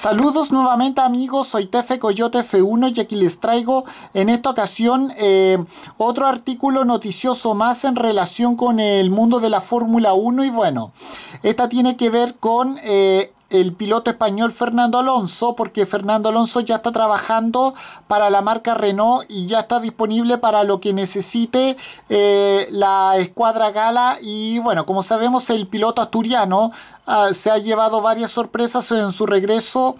Saludos nuevamente amigos, soy Tefe Coyote F1 y aquí les traigo en esta ocasión eh, otro artículo noticioso más en relación con el mundo de la Fórmula 1 y bueno, esta tiene que ver con eh, el piloto español Fernando Alonso, porque Fernando Alonso ya está trabajando para la marca Renault y ya está disponible para lo que necesite eh, la escuadra Gala. Y bueno, como sabemos, el piloto asturiano ah, se ha llevado varias sorpresas en su regreso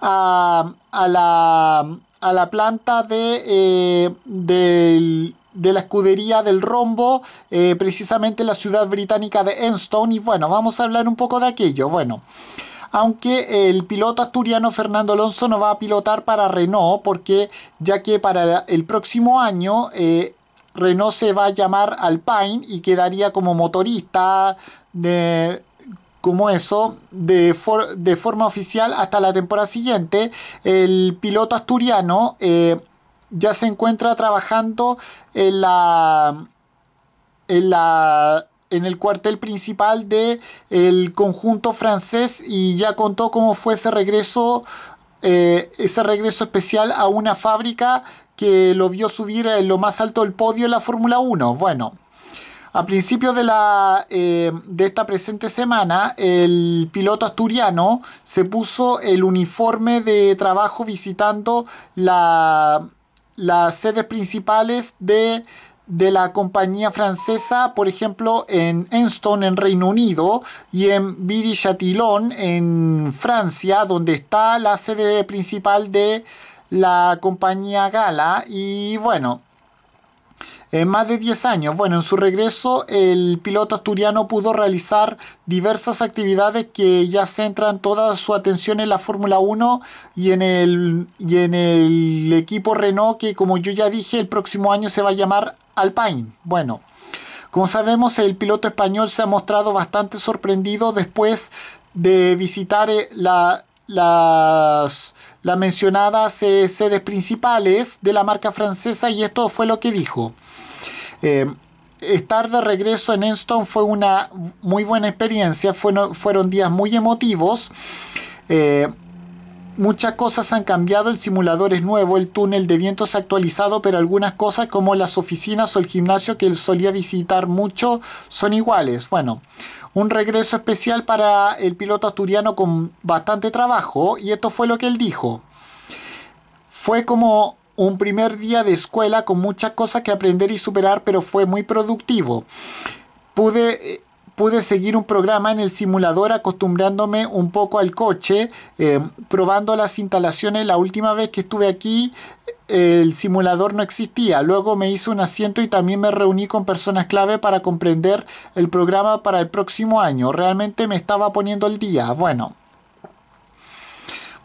a, la, planta de, eh, de la escudería del rombo, eh, precisamente en la ciudad británica de Enstone. Y bueno, vamos a hablar un poco de aquello. Bueno, aunque el piloto asturiano Fernando Alonso no va a pilotar para Renault, porque ya que para el próximo año eh, Renault se va a llamar Alpine y quedaría como motorista de como eso de, de forma oficial hasta la temporada siguiente. El piloto asturiano eh, ya se encuentra trabajando en la en la en el cuartel principal del conjunto francés y ya contó cómo fue ese regreso, eh, ese regreso especial a una fábrica que lo vio subir en lo más alto del podio en la Fórmula 1. Bueno, a principios de, la, eh, de esta presente semana, el piloto asturiano se puso el uniforme de trabajo visitando la, las sedes principales de de la compañía francesa, por ejemplo, en Enston en Reino Unido y en Viry-Châtillon en Francia, donde está la sede principal de la compañía Gala. Y bueno, en más de 10 años. Bueno, en su regreso el piloto asturiano pudo realizar diversas actividades que ya centran toda su atención en la Fórmula 1 y en, el, y en el equipo Renault que como yo ya dije el próximo año se va a llamar Alpine. Bueno, como sabemos, el piloto español se ha mostrado bastante sorprendido después de visitar eh, las, las, mencionadas eh, sedes principales de la marca francesa y esto fue lo que dijo. Eh, estar de regreso en Enstone fue una muy buena experiencia, fueron, días muy emotivos. Muchas cosas han cambiado, el simulador es nuevo, el túnel de viento se ha actualizado, pero algunas cosas como las oficinas o el gimnasio que él solía visitar mucho son iguales. Bueno, un regreso especial para el piloto asturiano con bastante trabajo y esto fue lo que él dijo. Fue como un primer día de escuela con muchas cosas que aprender y superar, pero fue muy productivo. Pude eh, pude seguir un programa en el simulador acostumbrándome un poco al coche, eh, probando las instalaciones. La última vez que estuve aquí el simulador no existía. Luego me hice un asiento y también me reuní con personas clave para comprender el programa para el próximo año. Realmente me estaba poniendo el día. Bueno.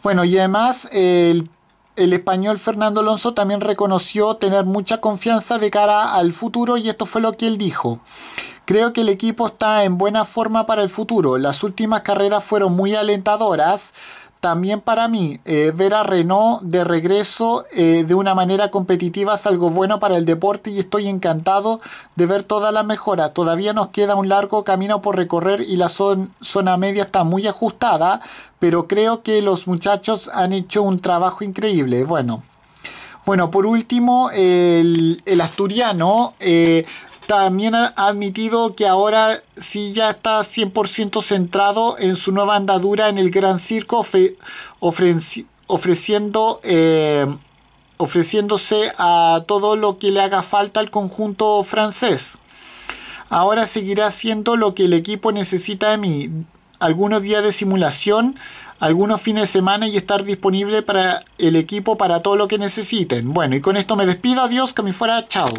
Bueno, y además el el español Fernando Alonso también reconoció tener mucha confianza de cara al futuro y esto fue lo que él dijo. Creo que el equipo está en buena forma para el futuro. Las últimas carreras fueron muy alentadoras. También para mí, eh, ver a Renault de regreso eh, de una manera competitiva es algo bueno para el deporte y estoy encantado de ver toda la mejora. Todavía nos queda un largo camino por recorrer y la zona media está muy ajustada, pero creo que los muchachos han hecho un trabajo increíble. Bueno, bueno, por último, el, asturiano eh, también ha admitido que ahora sí ya está 100% centrado en su nueva andadura en el Gran Circo, ofreciendo, eh, ofreciéndose a todo lo que le haga falta al conjunto francés. Ahora seguirá haciendo lo que el equipo necesita de mí, algunos días de simulación, algunos fines de semana y estar disponible para el equipo para todo lo que necesiten. Bueno, y con esto me despido, adiós, que me fuera, chao.